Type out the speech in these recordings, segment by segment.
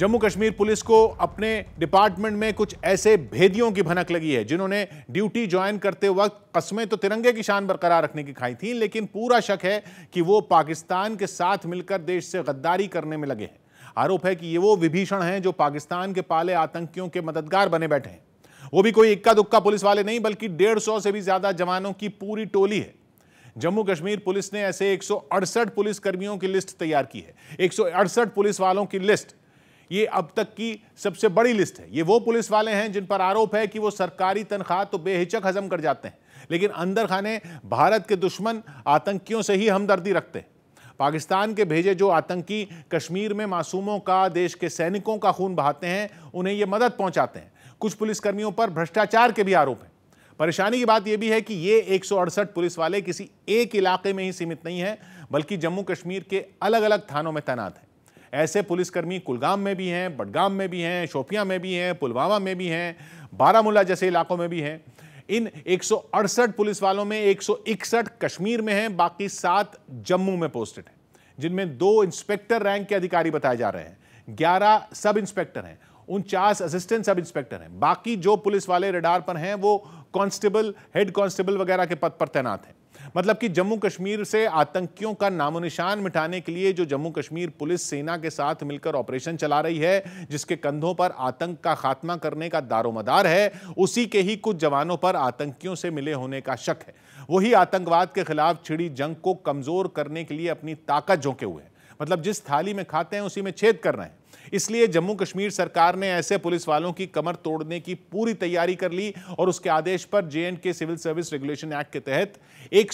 Jammu Kashmir police को अपने department में कुछ ऐसे भेदियों की भनक लगी है जिन्होंने ड्यूटी ज्वाइन करते वक्त कस्में तो तिरंगे की शान बरकरार रखने की खाई थी लेकिन पूरा शक है कि वो पाकिस्तान के साथ मिलकर देश से गद्दारी करने में लगे हैं आरोप है कि ये वो विभीषण हैं जो पाकिस्तान के पाले आतंकियों के मददगार बने बैठे हैं वो भी कोई इक्का दुक्का पुलिस वाले नहीं बल्कि डेढ़ सौ से भी ज्यादा जवानों की पूरी टोली है जम्मू कश्मीर पुलिस ने ऐसे एक पुलिसकर्मियों की लिस्ट तैयार की है एक पुलिस वालों की लिस्ट ये अब तक की सबसे बड़ी लिस्ट है ये वो पुलिस वाले हैं जिन पर आरोप है कि वो सरकारी तनख्वाह तो बेहिचक हजम कर जाते हैं लेकिन अंदर खाने भारत के दुश्मन आतंकियों से ही हमदर्दी रखते हैं पाकिस्तान के भेजे जो आतंकी कश्मीर में मासूमों का देश के सैनिकों का खून बहाते हैं उन्हें ये मदद पहुंचाते हैं कुछ पुलिसकर्मियों पर भ्रष्टाचार के भी आरोप हैं परेशानी की बात यह भी है कि ये एक पुलिस वाले किसी एक इलाके में ही सीमित नहीं है बल्कि जम्मू कश्मीर के अलग अलग थानों में तैनात हैं ऐसे पुलिसकर्मी कुलगाम में भी हैं बडगाम में भी हैं शोपिया में भी हैं पुलवामा में भी हैं बारामूला जैसे इलाकों में भी हैं इन एक पुलिस वालों में एक कश्मीर में हैं बाकी सात जम्मू में पोस्टेड हैं जिनमें दो इंस्पेक्टर रैंक के अधिकारी बताए जा रहे हैं ग्यारह सब इंस्पेक्टर हैं उनचास असिस्टेंट सब इंस्पेक्टर हैं बाकी जो पुलिस वाले रडार पर हैं वो कांस्टेबल हेड कांस्टेबल वगैरह के पद पर तैनात हैं मतलब कि जम्मू कश्मीर से आतंकियों का नामो निशान मिटाने के लिए जो जम्मू कश्मीर पुलिस सेना के साथ मिलकर ऑपरेशन चला रही है जिसके कंधों पर आतंक का खात्मा करने का दारोमदार है उसी के ही कुछ जवानों पर आतंकियों से मिले होने का शक है वही आतंकवाद के खिलाफ छिड़ी जंग को कमजोर करने के लिए अपनी ताकत झोंके हुए हैं मतलब जिस थाली में खाते हैं उसी में छेद कर रहे हैं इसलिए जम्मू कश्मीर सरकार ने ऐसे पुलिस वालों की कमर तोड़ने की पूरी तैयारी कर ली और उसके आदेश पर जे के सिविल सर्विस रेगुलेशन एक्ट के तहत एक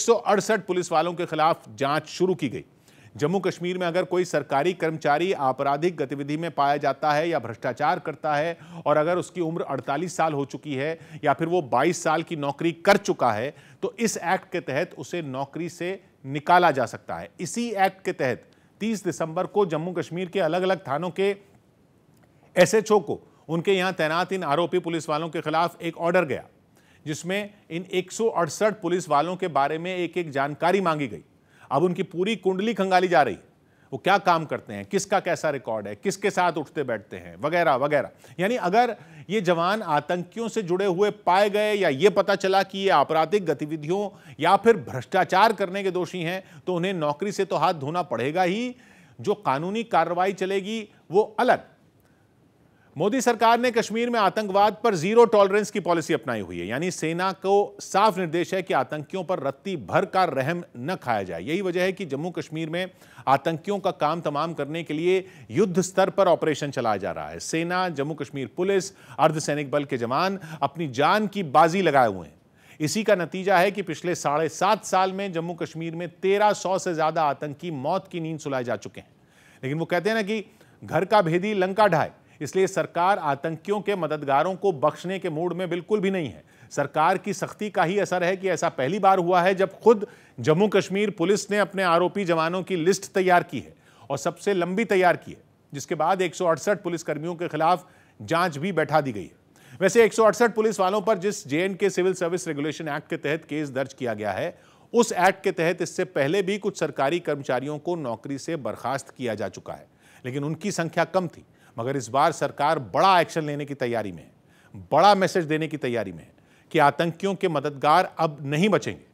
पुलिस वालों के खिलाफ जांच शुरू की गई जम्मू कश्मीर में अगर कोई सरकारी कर्मचारी आपराधिक गतिविधि में पाया जाता है या भ्रष्टाचार करता है और अगर उसकी उम्र 48 साल हो चुकी है या फिर वो 22 साल की नौकरी कर चुका है तो इस एक्ट के तहत उसे नौकरी से निकाला जा सकता है इसी एक्ट के तहत 30 दिसंबर को जम्मू कश्मीर के अलग अलग थानों के एसएचओ को उनके यहाँ तैनात इन आरोपी पुलिस वालों के खिलाफ एक ऑर्डर गया जिसमें इन एक पुलिस वालों के बारे में एक एक जानकारी मांगी गई अब उनकी पूरी कुंडली खंगाली जा रही है वो क्या काम करते हैं किसका कैसा रिकॉर्ड है किसके साथ उठते बैठते हैं वगैरह वगैरह यानी अगर ये जवान आतंकियों से जुड़े हुए पाए गए या ये पता चला कि ये आपराधिक गतिविधियों या फिर भ्रष्टाचार करने के दोषी हैं तो उन्हें नौकरी से तो हाथ धोना पड़ेगा ही जो कानूनी कार्रवाई चलेगी वो अलग मोदी सरकार ने कश्मीर में आतंकवाद पर जीरो टॉलरेंस की पॉलिसी अपनाई हुई है यानी सेना को साफ निर्देश है कि आतंकियों पर रत्ती भर का रहम न खाया जाए यही वजह है कि जम्मू कश्मीर में आतंकियों का काम तमाम करने के लिए युद्ध स्तर पर ऑपरेशन चलाया जा रहा है सेना जम्मू कश्मीर पुलिस अर्धसैनिक बल के जवान अपनी जान की बाजी लगाए हुए हैं इसी का नतीजा है कि पिछले साढ़े सात साल में जम्मू कश्मीर में तेरह सौ से ज्यादा आतंकी मौत की नींद सुलाए जा चुके हैं लेकिन वो कहते हैं ना कि घर का भेदी लंका ढाए इसलिए सरकार आतंकियों के मददगारों को बख्शने के मूड में बिल्कुल भी नहीं है सरकार की सख्ती का ही असर है कि ऐसा पहली बार हुआ है जब खुद जम्मू कश्मीर पुलिस ने अपने आरोपी जवानों की लिस्ट तैयार की है और सबसे लंबी तैयार की है जिसके बाद एक पुलिसकर्मियों के खिलाफ जांच भी बैठा दी गई है वैसे एक पुलिस वालों पर जिस जे के सिविल सर्विस रेगुलेशन एक्ट के तहत केस दर्ज किया गया है उस एक्ट के तहत इससे पहले भी कुछ सरकारी कर्मचारियों को नौकरी से बर्खास्त किया जा चुका है लेकिन उनकी संख्या कम थी मगर इस बार सरकार बड़ा एक्शन लेने की तैयारी में है बड़ा मैसेज देने की तैयारी में है कि आतंकियों के मददगार अब नहीं बचेंगे